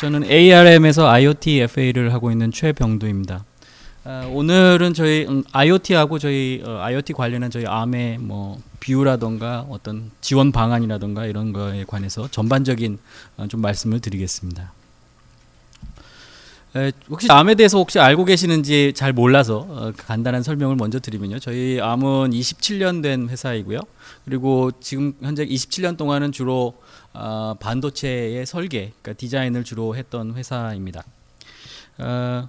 저는 ARM에서 IoT FA를 하고 있는 최병두입니다. 어, 오늘은 저희 음, IoT하고 저희 어, IoT 관련한 저희 암의 뭐 비유라던가 어떤 지원 방안이라던가 이런 거에 관해서 전반적인 어, 좀 말씀을 드리겠습니다. 혹시 암에 대해서 혹시 알고 계시는지 잘 몰라서 간단한 설명을 먼저 드리면요. 저희 암은 27년 된 회사이고요. 그리고 지금 현재 27년 동안은 주로 어, 반도체의 설계, 그러니까 디자인을 주로 했던 회사입니다. 어,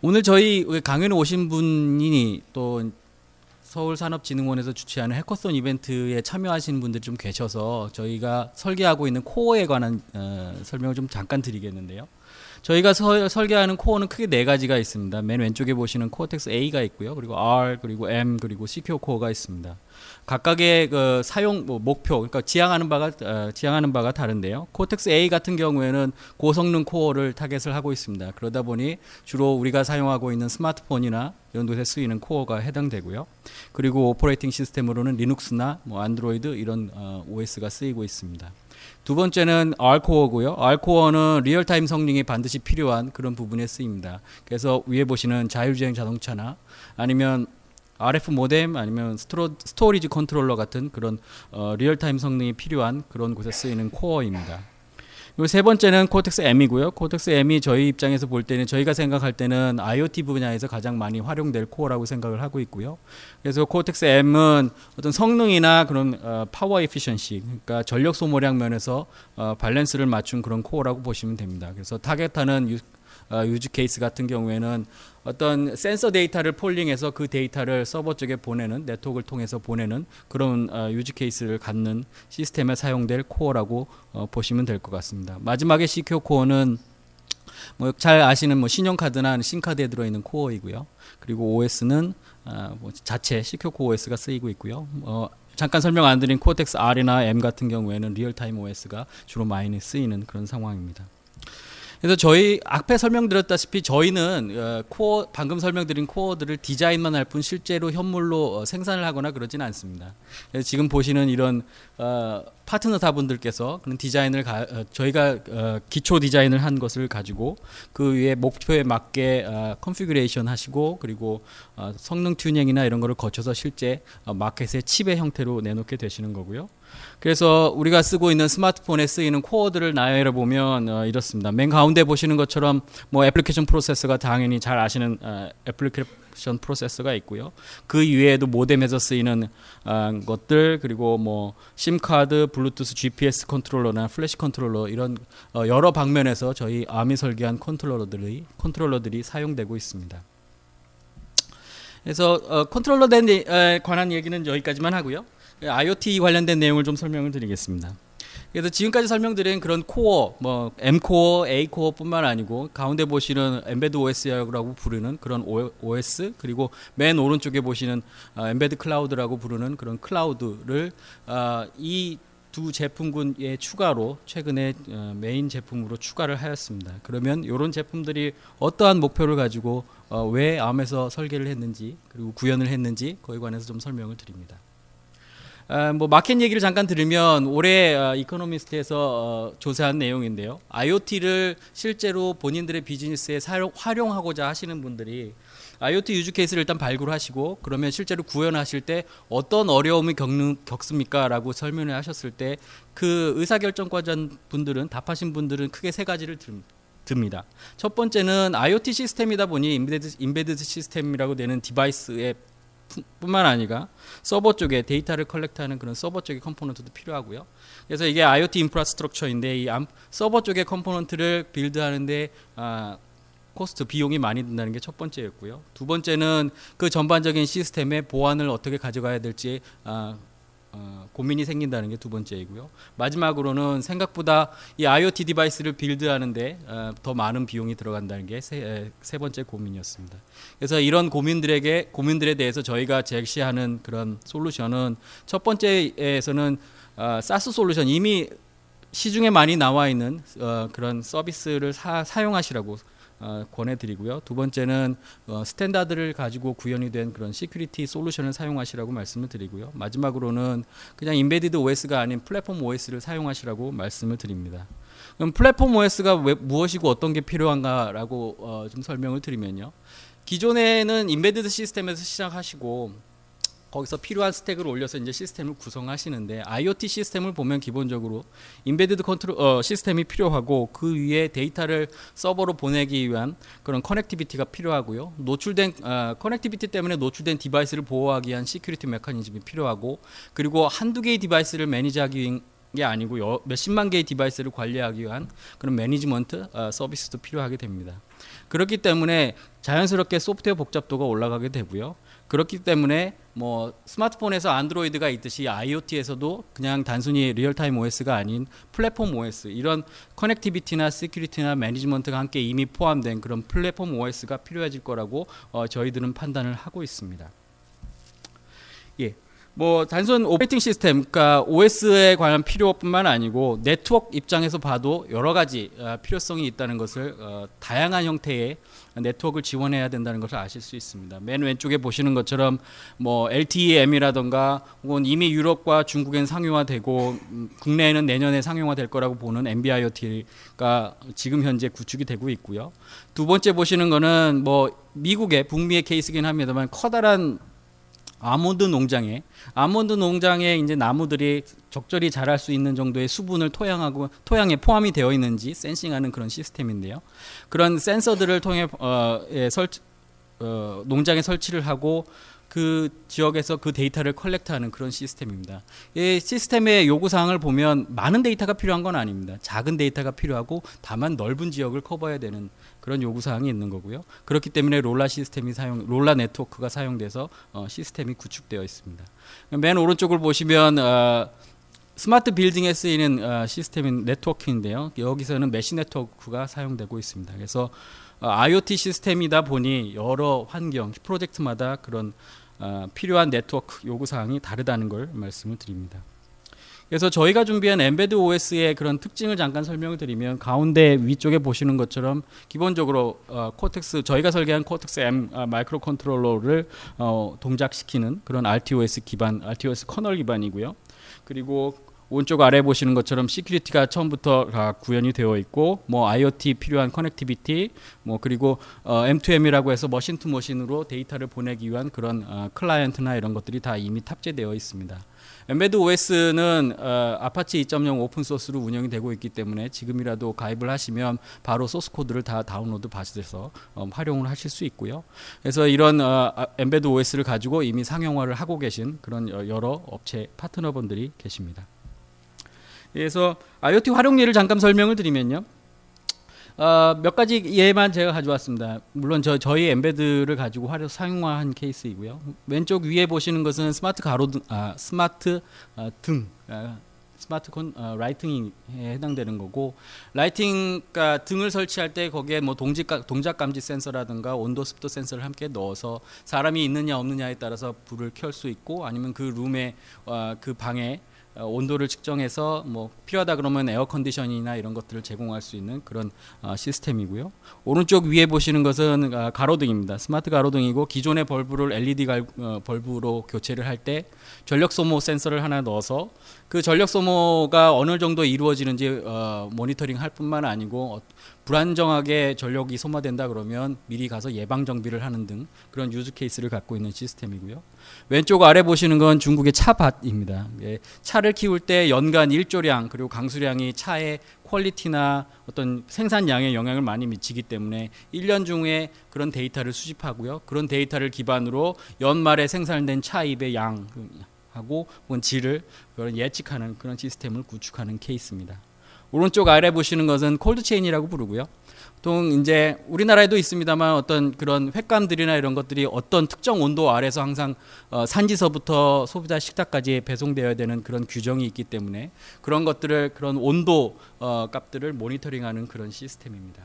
오늘 저희 강연에 오신 분이 또 서울산업진흥원에서 주최하는 해커손 이벤트에 참여하신 분들 좀 계셔서 저희가 설계하고 있는 코어에 관한 어, 설명을 좀 잠깐 드리겠는데요. 저희가 서, 설계하는 코어는 크게 네 가지가 있습니다. 맨 왼쪽에 보시는 코어텍스 A가 있고요. 그리고 R, 그리고 M, 그리고 CPU 코어가 있습니다. 각각의 그 사용 뭐 목표, 그러니까 지향하는 바가 어, 지향하는 바가 다른데요. 코텍스 A 같은 경우에는 고성능 코어를 타겟을 하고 있습니다. 그러다 보니 주로 우리가 사용하고 있는 스마트폰이나 이런 곳에 쓰이는 코어가 해당되고요. 그리고 오퍼레이팅 시스템으로는 리눅스나 뭐 안드로이드 이런 어, OS가 쓰이고 있습니다. 두 번째는 알코어고요. 알코어는 리얼타임 성능이 반드시 필요한 그런 부분에 쓰입니다. 그래서 위에 보시는 자율주행 자동차나 아니면 RF 모뎀 아니면 스토러, 스토리지 컨트롤러 같은 그런 어, 리얼타임 성능이 필요한 그런 곳에 쓰이는 코어입니다. 세 번째는 코텍스 M이고요. 코텍스 M이 저희 입장에서 볼 때는 저희가 생각할 때는 IoT 분야에서 가장 많이 활용될 코어라고 생각을 하고 있고요. 그래서 코텍스 M은 어떤 성능이나 그런 파워 어, 에피션시 그러니까 전력 소모량 면에서 어, 밸런스를 맞춘 그런 코어라고 보시면 됩니다. 그래서 타겟하는 어, 유즈 케이스 같은 경우에는 어떤 센서 데이터를 폴링해서 그 데이터를 서버 쪽에 보내는 네트워크를 통해서 보내는 그런 어, 유즈 케이스를 갖는 시스템에 사용될 코어라고 어, 보시면 될 것 같습니다. 마지막에 CQ 코어는 뭐잘 아시는 뭐 신용카드나 신카드에 들어있는 코어이고요. 그리고 OS는 뭐 자체 CQ 코어 OS가 쓰이고 있고요. 어, 잠깐 설명 안 드린 코텍스 R이나 M 같은 경우에는 리얼타임 OS가 주로 많이 쓰이는 그런 상황입니다. 그래서 저희 앞에 설명드렸다시피 저희는 어, 코어 방금 설명드린 코어들을 디자인만 할 뿐 실제로 현물로 어, 생산을 하거나 그러진 않습니다. 지금 보시는 이런 어, 파트너사분들께서 그런 디자인을 가, 저희가 기초 디자인을 한 것을 가지고 그 위에 목표에 맞게 컨피그레이션 하시고 그리고 성능 튜닝이나 이런 거를 거쳐서 실제 마켓의 칩의 형태로 내놓게 되시는 거고요. 그래서 우리가 쓰고 있는 스마트폰에 쓰이는 코어들을 나열해 보면 어, 이렇습니다. 맨 가운데 보시는 것처럼 뭐 애플리케이션 프로세서가 당연히 잘 아시는 어, 애플리케이션 프로세서가 있고요. 그 위에도 모뎀에서 쓰이는 어, 것들 그리고 뭐 심카드, 블루투스, GPS 컨트롤러나 플래시 컨트롤러 이런 어, 여러 방면에서 저희 암이 설계한 컨트롤러들이 컨트롤러들이 사용되고 있습니다. 그래서 어, 컨트롤러에 관한 얘기는 여기까지만 하고요. IoT 관련된 내용을 좀 설명을 드리겠습니다. 그래서 지금까지 설명드린 그런 코어, 뭐 M 코어, A 코어뿐만 아니고 가운데 보시는 엠베드 OS라고 부르는 그런 OS 그리고 맨 오른쪽에 보시는 아, 엠베드 클라우드라고 부르는 그런 클라우드를 아, 이두 제품군의 추가로 최근에 어, 메인 제품으로 추가를 하였습니다. 그러면 이런 제품들이 어떠한 목표를 가지고 어, 왜 암에서 설계를 했는지 그리고 구현을 했는지 그에 관해서 좀 설명을 드립니다. 어, 뭐 마켓 얘기를 잠깐 들으면 올해 어, 이코노미스트에서 어, 조사한 내용인데요. IoT를 실제로 본인들의 비즈니스에 사용, 활용하고자 하시는 분들이 IoT 유즈 케이스를 일단 발굴하시고 그러면 실제로 구현하실 때 어떤 어려움을 겪는, 겪습니까라고 설명을 하셨을 때 그 의사결정과자 분들은 답하신 분들은 크게 세 가지를 듭니다. 첫 번째는 IoT 시스템이다 보니 인베드, 인베드 시스템이라고 되는 디바이스의 뿐만 아니라 서버 쪽에 데이터를 컬렉트하는 그런 서버 쪽의 컴포넌트도 필요하고요. 그래서 이게 IoT 인프라스트럭처인데 이 서버 쪽의 컴포넌트를 빌드하는데 아, 코스트 비용이 많이 든다는 게 첫 번째였고요. 두 번째는 그 전반적인 시스템의 보안을 어떻게 가져가야 될지 아, 어, 고민이 생긴다는 게 두 번째이고요. 마지막으로는 생각보다 이 IoT 디바이스를 빌드하는데 어, 더 많은 비용이 들어간다는 게세 세 번째 고민이었습니다. 그래서 이런 고민들에게 고민들에 대해서 저희가 제시하는 그런 솔루션은 첫 번째에서는 어, 사스 솔루션 이미 시중에 많이 나와 있는 그런 서비스를 사, 사용하시라고 어, 권해드리고요. 두 번째는 어, 스탠다드를 가지고 구현이 된 그런 시큐리티 솔루션을 사용하시라고 말씀을 드리고요. 마지막으로는 그냥 인베디드 OS가 아닌 플랫폼 OS를 사용하시라고 말씀을 드립니다. 그럼 플랫폼 OS가 왜, 무엇이고 어떤 게 필요한가라고 어, 좀 설명을 드리면요. 기존에는 인베디드 시스템에서 시작하시고 거기서 필요한 스택을 올려서 이제 시스템을 구성하시는데 IoT 시스템을 보면 기본적으로 인베디드 컨트롤 어, 시스템이 필요하고 그 위에 데이터를 서버로 보내기 위한 그런 커넥티비티가 필요하고요. 노출된 어, 아, 커넥티비티 때문에 노출된 디바이스를 보호하기 위한 시큐리티 메커니즘이 필요하고 그리고 한두 개의 디바이스를 매니지하기 위한 게 아니고 여, 몇십만 개의 디바이스를 관리하기 위한 그런 매니지먼트 어, 서비스도 필요하게 됩니다. 그렇기 때문에 자연스럽게 소프트웨어 복잡도가 올라가게 되고요. 그렇기 때문에 뭐 스마트폰에서 안드로이드가 있듯이 IoT에서도 그냥 단순히 리얼타임 OS가 아닌 플랫폼 OS 이런 커넥티비티나 시큐리티나 매니지먼트가 함께 이미 포함된 그런 플랫폼 OS가 필요해질 거라고 어, 저희들은 판단을 하고 있습니다. 예. 뭐 단순 오퍼레이팅 시스템, 그러니까 OS에 관한 필요뿐만 아니고 네트워크 입장에서 봐도 여러 가지 어, 필요성이 있다는 것을 어, 다양한 형태의 네트워크를 지원해야 된다는 것을 아실 수 있습니다. 맨 왼쪽에 보시는 것처럼 뭐 LTEM이라던가 혹은 이미 유럽과 중국엔 상용화되고 음, 국내에는 내년에 상용화될 거라고 보는 MBIoT가 지금 현재 구축이 되고 있고요. 두 번째 보시는 거는 뭐 미국의 북미의 케이스긴 합니다만 커다란 아몬드 농장에 아몬드 농장에 이제 나무들이 적절히 자랄 수 있는 정도의 수분을 토양하고 토양에 포함이 되어 있는지 센싱하는 그런 시스템인데요. 그런 센서들을 통해 어, 예, 설 어, 농장에 설치를 하고 그 지역에서 그 데이터를 컬렉트하는 그런 시스템입니다. 이 시스템의 요구 사항을 보면 많은 데이터가 필요한 건 아닙니다. 작은 데이터가 필요하고 다만 넓은 지역을 커버해야 되는 그런 요구 사항이 있는 거고요. 그렇기 때문에 롤라 시스템이 사용 롤라 네트워크가 사용돼서 어, 시스템이 구축되어 있습니다. 맨 오른쪽을 보시면 어, 스마트 빌딩에 쓰이는 어, 시스템인 네트워크인데요. 여기서는 메시 네트워크가 사용되고 있습니다. 그래서 IoT 어, 시스템이다 보니 여러 환경 프로젝트마다 그런 어, 필요한 네트워크 요구 사항이 다르다는 걸 말씀을 드립니다. 그래서 저희가 준비한 엠베드 OS의 그런 특징을 잠깐 설명을 드리면 가운데 위쪽에 보시는 것처럼 기본적으로 어, 코텍스 저희가 설계한 코텍스 M 아, 마이크로 컨트롤러를 어, 동작시키는 그런 RTOS 기반 RTOS 커널 기반이고요. 그리고 오른쪽 아래 보시는 것처럼 시큐리티가 처음부터 다 구현이 되어 있고 뭐 IoT 필요한 커넥티비티 뭐 그리고 어, M2M이라고 해서 머신 투 머신으로 데이터를 보내기 위한 그런 어, 클라이언트나 이런 것들이 다 이미 탑재되어 있습니다. 엠베드 OS는 어, 아파치 2.0 오픈 소스로 운영이 되고 있기 때문에 지금이라도 가입을 하시면 바로 소스 코드를 다 다운로드 받으셔서 어, 활용을 하실 수 있고요. 그래서 이런 어, 아, 엠베드 OS를 가지고 이미 상용화를 하고 계신 그런 여러 업체 파트너분들이 계십니다. 그래서 IoT 활용 예를 잠깐 설명을 드리면요. 어, 몇 가지 예만 제가 가져왔습니다. 물론 저, 저희 엠베드를 가지고 활용 사용화한 케이스이고요. 왼쪽 위에 보시는 것은 스마트 가로등, 아, 스마트 아, 등, 아, 스마트콘 어, 아, 라이팅에 해당되는 거고 라이팅 그러니까 등을 설치할 때 거기에 뭐 동지, 동작 감지 센서라든가 온도 습도 센서를 함께 넣어서 사람이 있느냐 없느냐에 따라서 불을 켤 수 있고 아니면 그 룸에 어, 그 방에 어, 온도를 측정해서 뭐 필요하다 그러면 에어 컨디션이나 이런 것들을 제공할 수 있는 그런 어, 시스템이고요. 오른쪽 위에 보시는 것은 아, 가로등입니다. 스마트 가로등이고 기존의 벌브를 LED 어, 벌브로 교체를 할 때 전력 소모 센서를 하나 넣어서 그 전력 소모가 어느 정도 이루어지는지 모니터링 할 뿐만 아니고 불안정하게 전력이 소모된다 그러면 미리 가서 예방 정비를 하는 등 그런 유즈 케이스를 갖고 있는 시스템이고요. 왼쪽 아래 보시는 건 중국의 차밭입니다. 예, 차를 키울 때 연간 일조량 그리고 강수량이 차의 퀄리티나 어떤 생산량에 영향을 많이 미치기 때문에 1년 중에 그런 데이터를 수집하고요. 그런 데이터를 기반으로 연말에 생산된 차입의 양 하고 혹은 질을 그런 예측하는 그런 시스템을 구축하는 케이스입니다. 오른쪽 아래 보시는 것은 콜드 체인이라고 부르고요. 보통 이제 우리나라에도 있습니다만 어떤 그런 횟감들이나 이런 것들이 어떤 특정 온도 아래서 항상 어 산지서부터 소비자 식탁까지 배송되어야 되는 그런 규정이 있기 때문에 그런 것들을 그런 온도 어 값들을 모니터링하는 그런 시스템입니다.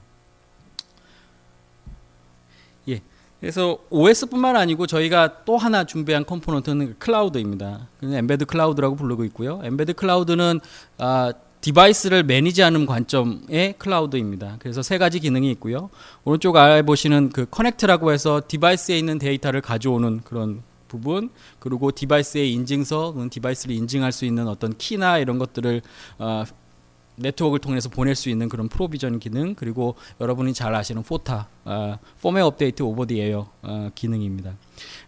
예. 그래서 OS뿐만 아니고 저희가 또 하나 준비한 컴포넌트는 클라우드입니다. 엠베드 클라우드라고 부르고 있고요. 엠베드 클라우드는 아 디바이스를 매니지하는 관점의 클라우드입니다. 그래서 세 가지 기능이 있고요. 오른쪽 아래 보시는 그 커넥트라고 해서 디바이스에 있는 데이터를 가져오는 그런 부분 그리고 디바이스의 인증서 디바이스를 인증할 수 있는 어떤 키나 이런 것들을 어, 네트워크를 통해서 보낼 수 있는 그런 프로비전 기능 그리고 여러분이 잘 아시는 포타 어, 폼웨어 업데이트 오버 디 에어 어, 기능입니다.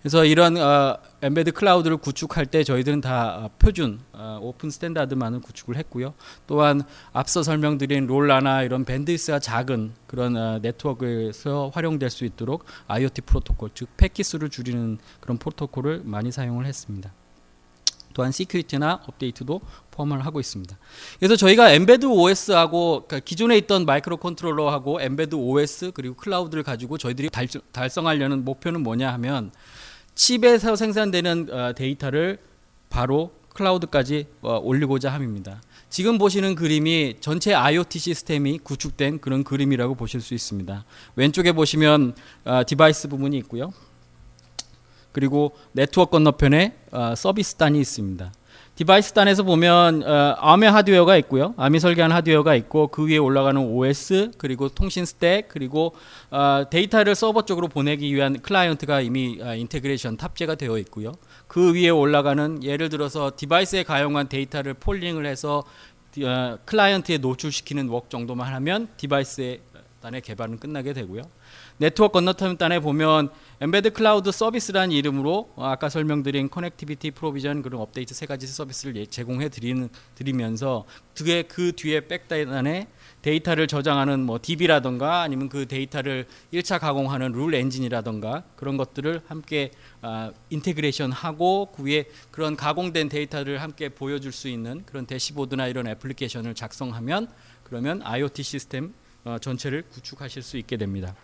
그래서 이런 어, 엠베드 클라우드를 구축할 때 저희들은 다 어, 표준 어, 오픈 스탠다드만을 구축을 했고요. 또한 앞서 설명드린 롤라나 이런 밴드위스가 작은 그런 어, 네트워크에서 활용될 수 있도록 IoT 프로토콜 즉 패킷수를 줄이는 그런 프로토콜을 많이 사용을 했습니다. 또한 시큐리티나 업데이트도 포함을 하고 있습니다. 그래서 저희가 엠베드 OS하고 그러니까 기존에 있던 마이크로 컨트롤러하고 엠베드 OS 그리고 클라우드를 가지고 저희들이 달성하려는 목표는 뭐냐 하면 칩에서 생산되는 어, 데이터를 바로 클라우드까지 어, 올리고자 함입니다. 지금 보시는 그림이 전체 IoT 시스템이 구축된 그런 그림이라고 보실 수 있습니다. 왼쪽에 보시면 어, 디바이스 부분이 있고요. 그리고 네트워크 건너편에 어, 서비스 단이 있습니다. 디바이스 단에서 보면 어, ARM의 하드웨어가 있고요. ARM이 설계한 하드웨어가 있고 그 위에 올라가는 OS 그리고 통신 스택 그리고 어, 데이터를 서버 쪽으로 보내기 위한 클라이언트가 이미 어, 인테그레이션 탑재가 되어 있고요. 그 위에 올라가는 예를 들어서 디바이스에 가용한 데이터를 폴링을 해서 어, 클라이언트에 노출시키는 웍 정도만 하면 디바이스 단의 개발은 끝나게 되고요. 네트워크 건너편단에 보면 엠베드 클라우드 서비스라는 이름으로 아까 설명드린 커넥티비티 프로비전 그런 업데이트 세 가지 서비스를 예, 제공해 드리는 드리면서 뒤에 그 뒤에 백단에 데이터를 저장하는 뭐 DB라던가 아니면 그 데이터를 1차 가공하는 룰 엔진이라던가 그런 것들을 함께 아, 인테그레이션 하고 그 위에 그런 가공된 데이터를 함께 보여줄 수 있는 그런 대시보드나 이런 애플리케이션을 작성하면 그러면 IoT 시스템 어, 전체를 구축하실 수 있게 됩니다.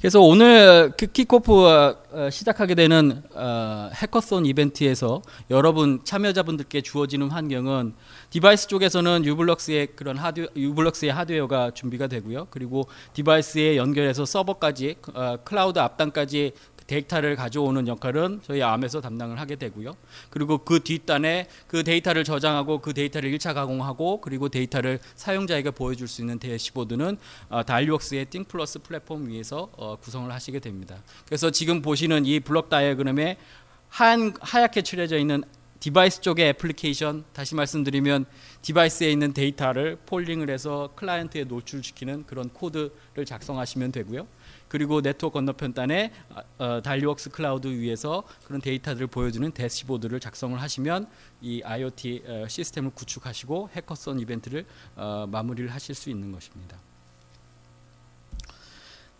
그래서 오늘 키코프 어, 어, 시작하게 되는 어, 해커손 이벤트에서 여러분 참여자분들께 주어지는 환경은 디바이스 쪽에서는 유블럭스의 그런 하드 유블럭스의 하드웨어가 준비가 되고요. 그리고 디바이스에 연결해서 서버까지 클라우드 앞단까지 데이터를 가져오는 역할은 저희 암에서 담당을 하게 되고요. 그리고 그 뒷단에 그 데이터를 저장하고 그 데이터를 1차 가공하고 그리고 데이터를 사용자에게 보여줄 수 있는 대시보드는 어, 달리웍스의 띵플러스 플랫폼 위에서 어, 구성을 하시게 됩니다. 그래서 지금 보시는 이 블록 다이어그램에 하얀, 하얗게 칠해져 있는 디바이스 쪽의 애플리케이션 다시 말씀드리면 디바이스에 있는 데이터를 폴링을 해서 클라이언트에 노출시키는 그런 코드를 작성하시면 되고요. 그리고 네트워크 건너편 단에 아, 어, 달리웍스 클라우드 위에서 그런 데이터들을 보여주는 대시보드를 작성을 하시면 이 IoT 어, 시스템을 구축하시고 해커선 이벤트를 어, 마무리를 하실 수 있는 것입니다.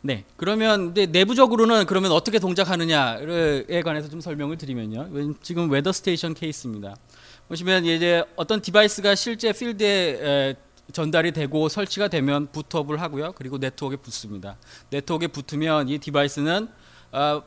네, 그러면 내부적으로는 그러면 어떻게 동작하느냐에 관해서 좀 설명을 드리면요. 지금 웨더 스테이션 케이스입니다. 보시면 이제 어떤 디바이스가 실제 필드에 전달이 되고 설치가 되면 부트업을 하고요. 그리고 네트워크에 붙습니다. 네트워크에 붙으면 이 디바이스는 어,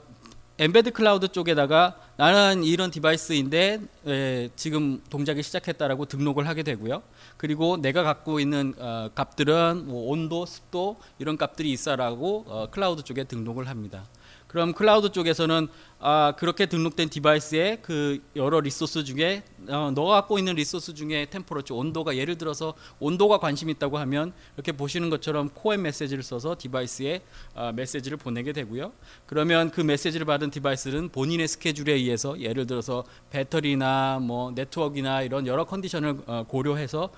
엠베드 클라우드 쪽에다가 나는 이런 디바이스인데 에, 예, 지금 동작이 시작했다라고 등록을 하게 되고요. 그리고 내가 갖고 있는 어, 값들은 뭐 온도, 습도 이런 값들이 있어라고 어, 클라우드 쪽에 등록을 합니다. 그럼 클라우드 쪽에서는 아, 그렇게 등록된 디바이스의 그 여러 리소스 중에 어, 너가 갖고 있는 리소스 중에 템포러치 온도가 예를 들어서 온도가 관심 있다고 하면 이렇게 보시는 것처럼 코엔 메시지를 써서 디바이스에 아, 메시지를 보내게 되고요. 그러면 그 메시지를 받은 디바이스는 본인의 스케줄에 의해서 예를 들어서 배터리나 뭐 네트워크나 이런 여러 컨디션을 어, 고려해서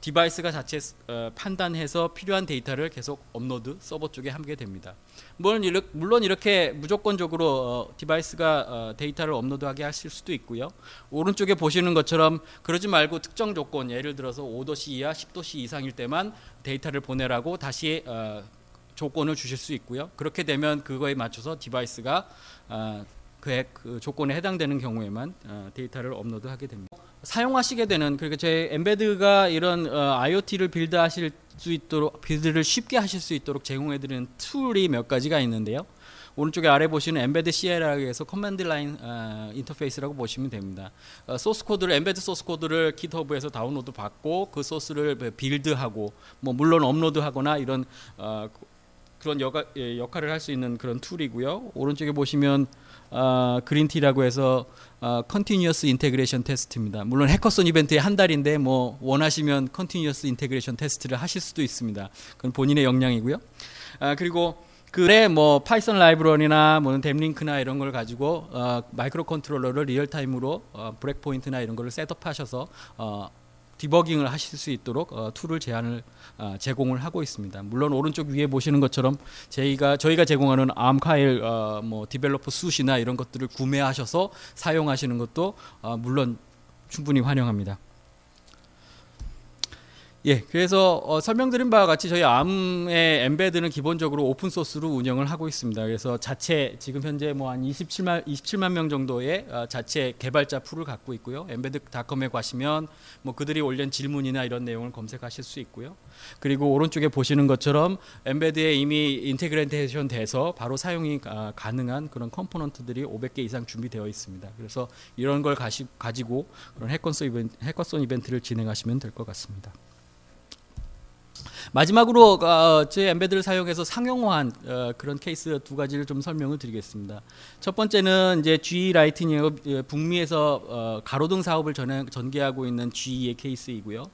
디바이스가 자체 어, 판단해서 필요한 데이터를 계속 업로드 서버 쪽에 함게 됩니다. 물론, 이렇, 게 무조건적으로 어, 디바이스가 어, 데이터를 업로드하게 하실 수도 있고요. 오른쪽에 보시는 것처럼 그러지 말고 특정 조건 예를 들어서 5도씨 이하 10도씨 이상일 때만 데이터를 보내라고 다시 조건을 주실 수 있고요. 그렇게 되면 그거에 맞춰서 디바이스가 그액 그 조건에 해당되는 경우에만 어, 데이터를 업로드하게 됩니다. 사용하시게 되는 그러니까 제 엠베드가 이런 IoT를 어, 빌드하실 수 있도록 빌드를 쉽게 하실 수 있도록 제공해드리는 툴이 몇 가지가 있는데요. 오른쪽에 아래 보시는 엠베드 CL에서 커맨드 라인 인터페이스라고 보시면 됩니다. 어, 소스 코드를 엠베드 소스 코드를 GitHub에서 다운로드 받고 그 소스를 빌드하고 뭐 물론 업로드하거나 이런 어, 그런 여가, 예, 역할을 할 수 있는 그런 툴이고요. 오른쪽에 보시면 아, 그린티라고 해서 컨티뉴어스 인테그레이션 테스트입니다. 물론 해커손 이벤트의 한 달인데 뭐 원하시면 컨티뉴어스 인테그레이션 테스트를 하실 수도 있습니다. 그건 본인의 역량이고요. 아, 그리고 그래 뭐 파이썬 라이브러리나 뭐는 댐링크나 이런 걸 가지고 어, 아, 마이크로 컨트롤러를 리얼타임으로 어, 브렉 포인트나 이런 거를 셋업하셔서 어, 디버깅을 하실 수 있도록 어, 툴을 제안을 어, 제공을 하고 있습니다. 물론 오른쪽 위에 보시는 것처럼 저희가 저희가 제공하는 암카일 어, 뭐 디벨로퍼 숫이나 이런 것들을 구매하셔서 사용하시는 것도 어, 물론 충분히 환영합니다. 예, 그래서 어, 설명드린 바와 같이 저희 암의 엠베드는 기본적으로 오픈 소스로 운영을 하고 있습니다. 그래서 자체 지금 현재 뭐 한 27만 27만 명 정도의 어, 자체 개발자 풀을 갖고 있고요. 엠베드닷컴에 가시면 뭐 그들이 올린 질문이나 이런 내용을 검색하실 수 있고요. 그리고 오른쪽에 보시는 것처럼 엠베드에 이미 인테그레이션 돼서 바로 사용이 아, 가능한 그런 컴포넌트들이 500개 이상 준비되어 있습니다. 그래서 이런 걸 가시, 가지고 그런 해커스 이벤트, 해커손 이벤트를 진행하시면 될 것 같습니다. 마지막으로 어, 제 엠베드를 사용해서 상용화한 어, 그런 케이스 두 가지를 좀 설명을 드리겠습니다. 첫 번째는 이제 GE 라이트닝 어, 북미에서 어, 가로등 사업을 전, 해 전개하고 있는 GE의 케이스이고요.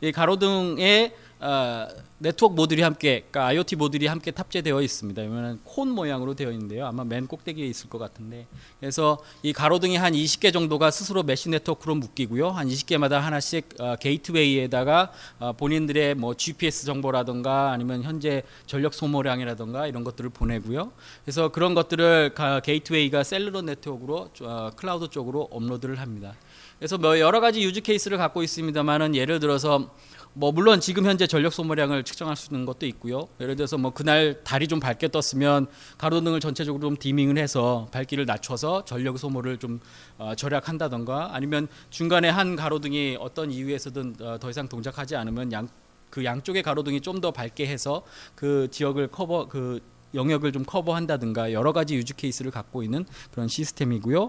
이 가로등에 어, 네트워크 모듈이 함께 그러니까 IoT 모듈이 함께 탑재되어 있습니다. 이거는 콘 모양으로 되어 있는데요. 아마 맨 꼭대기에 있을 것 같은데. 그래서 이 가로등이 한 20개 정도가 스스로 메시 네트워크로 묶이고요. 한 20개마다 하나씩 어, 게이트웨이에다가 어, 본인들의 뭐 GPS 정보라든가 아니면 현재 전력 소모량이라든가 이런 것들을 보내고요. 그래서 그런 것들을 가, 게이트웨이가 셀룰러 네트워크로 어, 클라우드 쪽으로 업로드를 합니다. 그래서 뭐 여러 가지 유즈 케이스를 갖고 있습니다만은 예를 들어서 뭐 물론 지금 현재 전력 소모량을 측정할 수 있는 것도 있고요. 예를 들어서 뭐 그날 달이 좀 밝게 떴으면 가로등을 전체적으로 좀 디밍을 해서 밝기를 낮춰서 전력 소모를 좀 어, 절약한다던가 아니면 중간에 한 가로등이 어떤 이유에서든 어, 더 이상 동작하지 않으면 양그 양쪽의 가로등이 좀 더 밝게 해서 그 지역을 커버 그 영역을 좀 커버한다든가 여러 가지 유즈 케이스를 갖고 있는 그런 시스템이고요.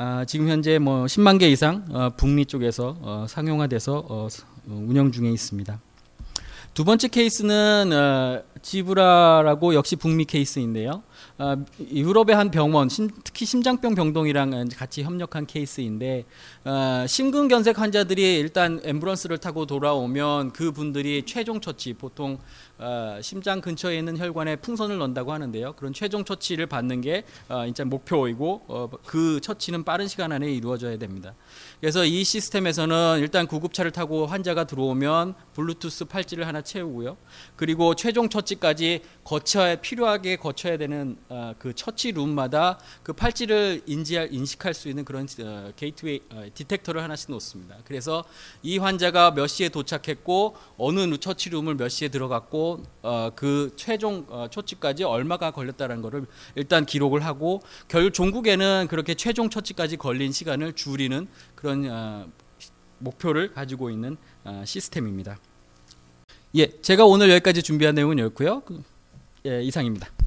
아, 지금 현재 뭐 10만 개 이상 어, 북미 쪽에서 어, 상용화돼서 어, 어 운영 중에 있습니다. 두 번째 케이스는 어, 지브라라고 역시 북미 케이스인데요. 어, 유럽의 한 병원, 심, 특히 심장병 병동이랑 같이 협력한 케이스인데 어, 심근경색 환자들이 일단 앰뷸런스를 타고 돌아오면 그 분들이 최종 처치, 보통 어, 심장 근처에 있는 혈관에 풍선을 넣는다고 하는데요. 그런 최종 처치를 받는 게 어, 일단 목표이고 어, 그 처치는 빠른 시간 안에 이루어져야 됩니다. 그래서 이 시스템에서는 일단 구급차를 타고 환자가 들어오면 블루투스 팔찌를 하나 채우고요. 그리고 최종 처치까지 거쳐야 필요하게 거쳐야 되는 어, 그 처치 룸마다 그 팔찌를 인지할 인식할 수 있는 그런 어, 게이트웨이 어, 디텍터를 하나씩 놓습니다. 그래서 이 환자가 몇 시에 도착했고 어느 처치 룸을 몇 시에 들어갔고 어, 그 최종 어, 처치까지 얼마가 걸렸다는 것을 일단 기록을 하고 결국 종국에는 그렇게 최종 처치까지 걸린 시간을 줄이는 그런 그런 어, 목표를 가지고 있는 어, 시스템입니다. 예, 제가 오늘 여기까지 준비한 내용은 이렇고요. 그, 예, 이상입니다.